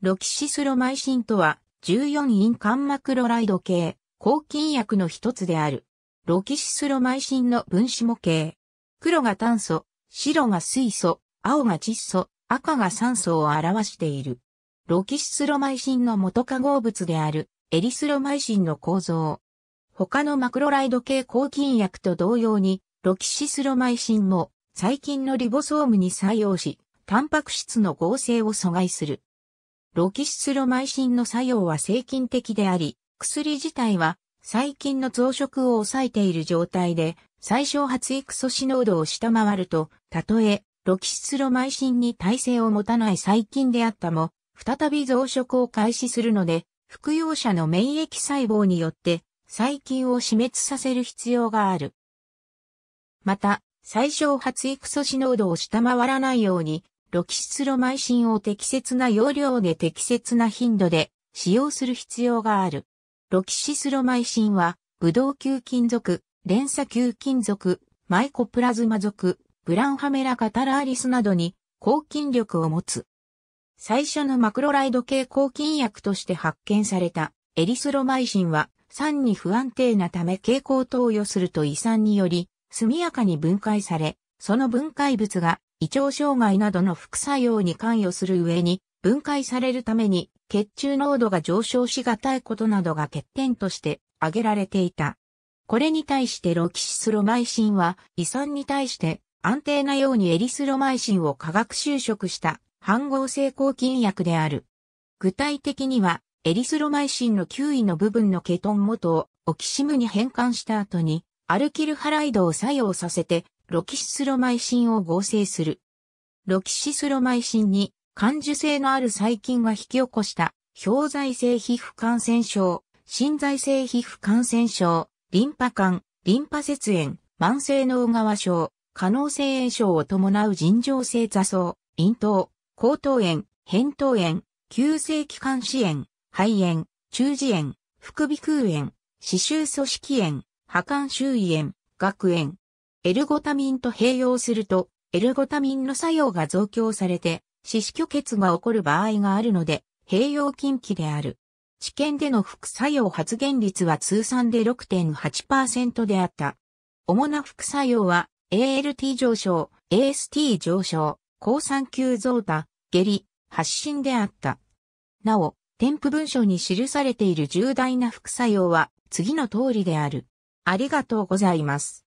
ロキシスロマイシンとは、14インマクロライド系、抗菌薬の一つである。ロキシスロマイシンの分子模型。黒が炭素、白が水素、青が窒素、赤が酸素を表している。ロキシスロマイシンの元化合物である、エリスロマイシンの構造。他のマクロライド系抗菌薬と同様に、ロキシスロマイシンも、細菌のリボソームに作用し、タンパク質の合成を阻害する。ロキシスロマイシンの作用は精菌的であり、薬自体は細菌の増殖を抑えている状態で、最小発育素子濃度を下回ると、たとえ、ロキシスロマイシンに耐性を持たない細菌であったも、再び増殖を開始するので、服用者の免疫細胞によって、細菌を死滅させる必要がある。また、最小発育素子濃度を下回らないように、ロキシスロマイシンを適切な容量で適切な頻度で使用する必要がある。ロキシスロマイシンは、ブドウ球菌属、連鎖球菌属、マイコプラズマ属、ブランハメラカタラーリスなどに抗菌力を持つ。最初のマクロライド系抗菌薬として発見されたエリスロマイシンは酸に不安定なため蛍光投与すると胃酸により速やかに分解され、その分解物が胃腸障害などの副作用に関与する上に、分解されるために血中濃度が上昇しがたいことなどが欠点として挙げられていた。これに対してロキシスロマイシンは胃酸に対して安定なようにエリスロマイシンを化学修飾した反合成抗菌薬である。具体的にはエリスロマイシンの9位の部分のケトン元をオキシムに変換した後にアルキルハライドを作用させてロキシスロマイシンを合成する。ロキシスロマイシンに感受性のある細菌が引き起こした表在性皮膚感染症、心在性皮膚感染症、リンパ管、リンパ節炎、慢性脳側症、可能性炎症を伴う尋常性座層、咽頭、喉頭炎、扁桃炎、急性気管支炎、肺炎、中耳炎、副鼻腔炎、歯周組織炎、破管周囲炎、学炎、エルゴタミンと併用すると、エルゴタミンの作用が増強されて、死死虚血が起こる場合があるので、併用禁忌である。治験での副作用発現率は通算で6.8%であった。主な副作用は、ALT 上昇、AST 上昇、抗酸球増多、下痢、発疹であった。なお、添付文書に記されている重大な副作用は次の通りである。ありがとうございます。